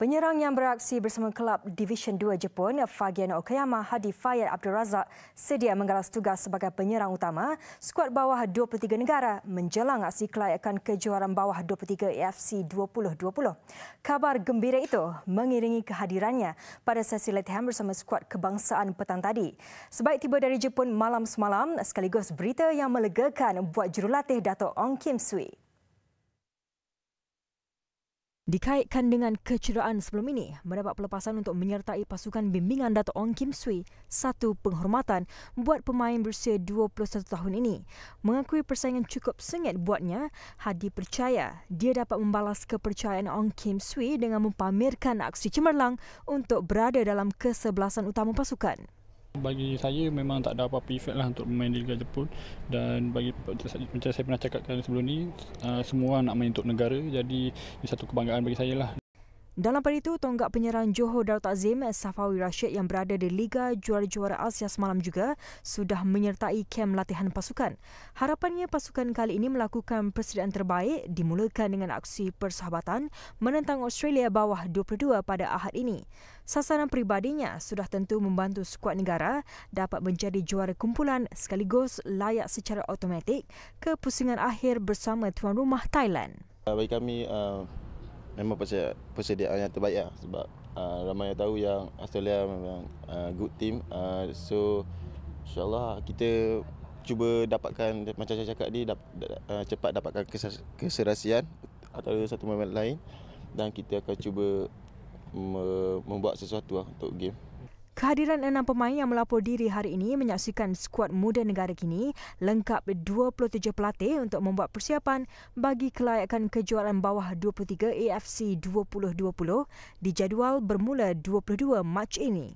Penyerang yang beraksi bersama kelab Division 2 Jepun, Fagiano Okayama Hadi Fayyad Abdul Razak, sedia menggalas tugas sebagai penyerang utama skuad bawah 23 negara menjelang aksi kelayakan kejuaraan bawah 23 AFC 2020. Kabar gembira itu mengiringi kehadirannya pada sesi latihan bersama skuad kebangsaan petang tadi. Sebaik tiba dari Jepun malam semalam, sekaligus berita yang melegakan buat jurulatih Dato' Ong Kim Swee. Dikaitkan dengan kecederaan sebelum ini, mendapat pelepasan untuk menyertai pasukan bimbingan Dato' Ong Kim Sui, satu penghormatan buat pemain berusia 21 tahun ini. Mengakui persaingan cukup sengit buatnya, Hadi percaya dia dapat membalas kepercayaan Ong Kim Sui dengan mempamerkan aksi cemerlang untuk berada dalam kesebelasan utama pasukan. Bagi saya memang tak ada apa-apa efek lah untuk main di Liga Jepun dan bagi macam saya pernah cakapkan sebelum ni uh, semua nak main untuk negara jadi ini satu kebanggaan bagi saya lah dalam pada itu, tonggak penyerang Johor Darul Takzim, Safawi Rashid yang berada di Liga Juara-Juara Asia semalam juga sudah menyertai kem latihan pasukan. Harapannya pasukan kali ini melakukan persediaan terbaik dimulakan dengan aksi persahabatan menentang Australia bawah 22 pada ahad ini. Sasaran pribadinya sudah tentu membantu skuad negara dapat menjadi juara kumpulan sekaligus layak secara automatik ke pusingan akhir bersama tuan rumah Thailand. Bagi kami, uh, memang persediaan yang terbaik lah sebab uh, ramai yang tahu yang Australia memang uh, good team uh, so insyaAllah kita cuba dapatkan macam saya cakap tadi dap, uh, cepat dapatkan keserasian atau satu moment lain dan kita akan cuba me- membuat sesuatu lah untuk game Kehadiran enam pemain yang melapor diri hari ini menyaksikan skuad muda negara kini lengkap 27 pelatih untuk membuat persiapan bagi kelayakan kejuaraan bawah 23 AFC 2020 dijadual bermula 22 Mac ini.